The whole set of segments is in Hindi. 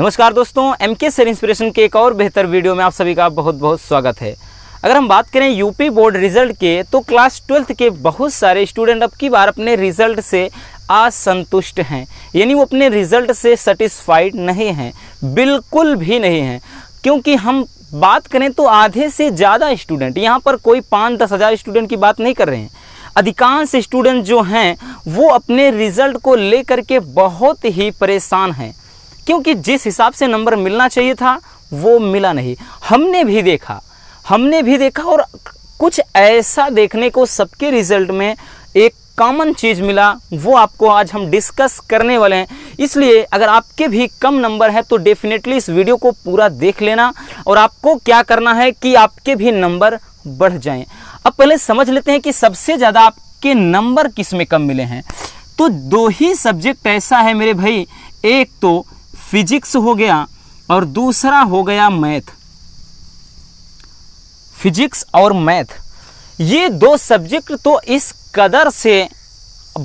नमस्कार दोस्तों एम के सर इंस्पिरेशन के एक और बेहतर वीडियो में आप सभी का बहुत बहुत स्वागत है अगर हम बात करें यूपी बोर्ड रिजल्ट के तो क्लास ट्वेल्थ के बहुत सारे स्टूडेंट अब की बार अपने रिजल्ट से असंतुष्ट हैं यानी वो अपने रिजल्ट से सेटिस्फाइड नहीं हैं बिल्कुल भी नहीं हैं क्योंकि हम बात करें तो आधे से ज़्यादा स्टूडेंट यहाँ पर कोई पाँच दस हज़ार स्टूडेंट की बात नहीं कर रहे हैं अधिकांश स्टूडेंट जो हैं वो अपने रिज़ल्ट को लेकर के बहुत ही परेशान हैं क्योंकि जिस हिसाब से नंबर मिलना चाहिए था वो मिला नहीं हमने भी देखा हमने भी देखा और कुछ ऐसा देखने को सबके रिजल्ट में एक कॉमन चीज़ मिला वो आपको आज हम डिस्कस करने वाले हैं इसलिए अगर आपके भी कम नंबर हैं तो डेफिनेटली इस वीडियो को पूरा देख लेना और आपको क्या करना है कि आपके भी नंबर बढ़ जाएं अब पहले समझ लेते हैं कि सबसे ज़्यादा आपके नंबर किस में कम मिले हैं तो दो ही सब्जेक्ट ऐसा है मेरे भाई एक तो फिजिक्स हो गया और दूसरा हो गया मैथ फिजिक्स और मैथ ये दो सब्जेक्ट तो इस कदर से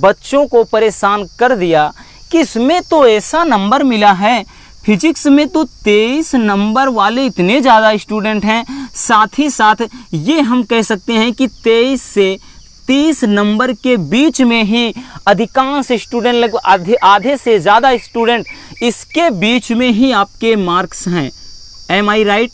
बच्चों को परेशान कर दिया कि इसमें तो ऐसा नंबर मिला है फिजिक्स में तो तेईस नंबर वाले इतने ज़्यादा स्टूडेंट हैं साथ ही साथ ये हम कह सकते हैं कि तेईस से तीस नंबर के बीच में ही अधिकांश स्टूडेंट लगभग आधे आधे से ज़्यादा स्टूडेंट इसके बीच में ही आपके मार्क्स हैं एम आई राइट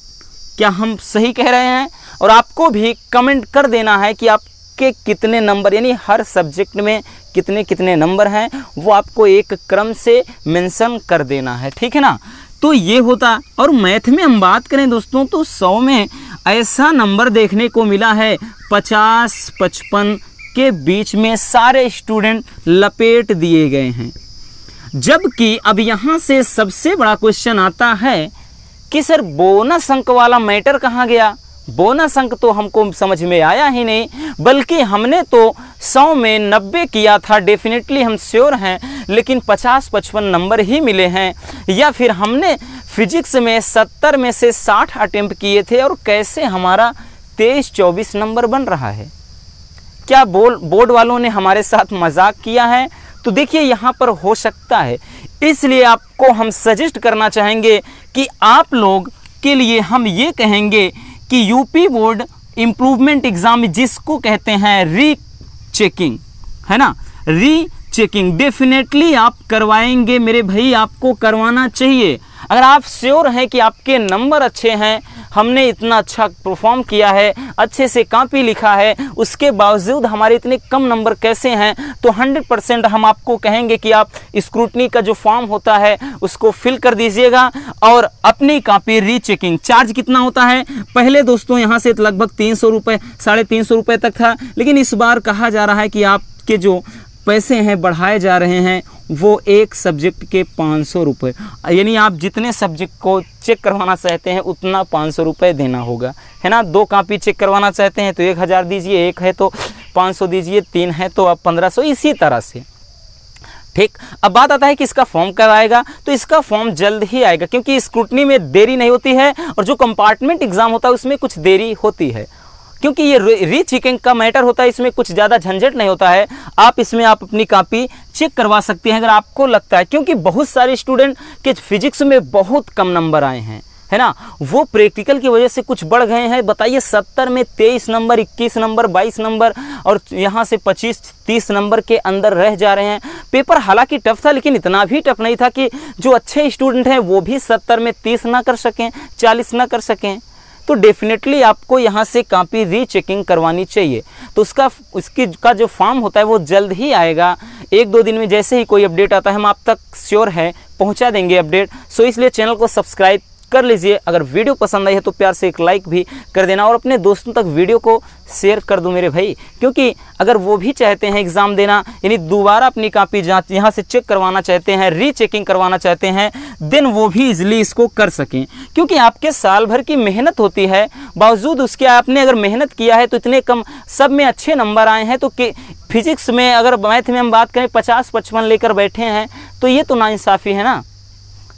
क्या हम सही कह रहे हैं और आपको भी कमेंट कर देना है कि आपके कितने नंबर यानी हर सब्जेक्ट में कितने कितने नंबर हैं वो आपको एक क्रम से मेंशन कर देना है ठीक है ना तो ये होता और मैथ में हम बात करें दोस्तों तो सौ में ऐसा नंबर देखने को मिला है पचास पचपन के बीच में सारे स्टूडेंट लपेट दिए गए हैं जबकि अब यहाँ से सबसे बड़ा क्वेश्चन आता है कि सर बोनस अंक वाला मैटर कहाँ गया बोनस अंक तो हमको समझ में आया ही नहीं बल्कि हमने तो सौ में नब्बे किया था डेफिनेटली हम श्योर हैं लेकिन पचास पचपन नंबर ही मिले हैं या फिर हमने फिजिक्स में सत्तर में से साठ अटेम्प्ट किए थे और कैसे हमारा तेईस चौबीस नंबर बन रहा है क्या बोल बोर्ड वालों ने हमारे साथ मजाक किया है तो देखिए यहाँ पर हो सकता है इसलिए आपको हम सजेस्ट करना चाहेंगे कि आप लोग के लिए हम ये कहेंगे कि यूपी बोर्ड इम्प्रूवमेंट एग्जाम जिसको कहते हैं री चेकिंग है ना री चेकिंग डेफिनेटली आप करवाएंगे मेरे भाई आपको करवाना चाहिए अगर आप श्योर हैं कि आपके नंबर अच्छे हैं हमने इतना अच्छा परफॉर्म किया है अच्छे से कापी लिखा है उसके बावजूद हमारे इतने कम नंबर कैसे हैं तो 100 परसेंट हम आपको कहेंगे कि आप स्क्रूटनी का जो फॉर्म होता है उसको फिल कर दीजिएगा और अपनी कापी रीचेकिंग चार्ज कितना होता है पहले दोस्तों यहाँ से लगभग तीन सौ रुपये साढ़े तीन सौ रुपये तक था लेकिन इस बार कहा जा रहा है कि आपके जो पैसे हैं बढ़ाए जा रहे हैं वो एक सब्जेक्ट के पाँच सौ रुपये यानी आप जितने सब्जेक्ट को चेक करवाना चाहते हैं उतना पाँच सौ रुपये देना होगा है ना दो कापी चेक करवाना चाहते हैं तो एक हज़ार दीजिए एक है तो पाँच सौ दीजिए तीन है तो आप पंद्रह सौ इसी तरह से ठीक अब बात आता है कि इसका फॉर्म कब आएगा तो इसका फॉर्म जल्द ही आएगा क्योंकि स्क्रूटनी में देरी नहीं होती है और जो कंपार्टमेंट एग्जाम होता है उसमें कुछ देरी होती है क्योंकि ये रीचेकिंग का मैटर होता है इसमें कुछ ज़्यादा झंझट नहीं होता है आप इसमें आप अपनी कापी चेक करवा सकते हैं अगर आपको लगता है क्योंकि बहुत सारे स्टूडेंट के फिजिक्स में बहुत कम नंबर आए हैं है ना वो प्रैक्टिकल की वजह से कुछ बढ़ गए हैं बताइए सत्तर में तेईस नंबर इक्कीस नंबर बाईस नंबर और यहाँ से पच्चीस तीस नंबर के अंदर रह जा रहे हैं पेपर हालांकि टफ था लेकिन इतना भी टफ नहीं था कि जो अच्छे स्टूडेंट हैं वो भी सत्तर में तीस ना कर सकें चालीस ना कर सकें तो डेफिनेटली आपको यहाँ से कापी रीचेकिंग करवानी चाहिए तो उसका उसकी का जो फॉर्म होता है वो जल्द ही आएगा एक दो दिन में जैसे ही कोई अपडेट आता है हम आप तक श्योर है पहुँचा देंगे अपडेट सो इसलिए चैनल को सब्सक्राइब कर लीजिए अगर वीडियो पसंद आई है तो प्यार से एक लाइक भी कर देना और अपने दोस्तों तक वीडियो को शेयर कर दूँ मेरे भाई क्योंकि अगर वो भी चाहते हैं एग्ज़ाम देना यानी दोबारा अपनी कापी जाँच यहाँ से चेक करवाना चाहते हैं रीचेकिंग करवाना चाहते हैं देन वो भी इज़िली इसको कर सकें क्योंकि आपके साल भर की मेहनत होती है बावजूद उसके आपने अगर मेहनत किया है तो इतने कम सब में अच्छे नंबर आए हैं तो फिजिक्स में अगर मैथ में हम बात करें पचास पचपन लेकर बैठे हैं तो ये तो नाइंसाफ़ी है ना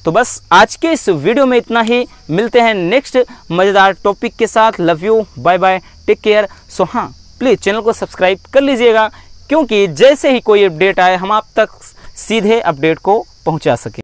तो बस आज के इस वीडियो में इतना ही मिलते हैं नेक्स्ट मज़ेदार टॉपिक के साथ love you bye bye take care so हाँ प्लीज़ चैनल को सब्सक्राइब कर लीजिएगा क्योंकि जैसे ही कोई अपडेट आए हम आप तक सीधे अपडेट को पहुंचा सकें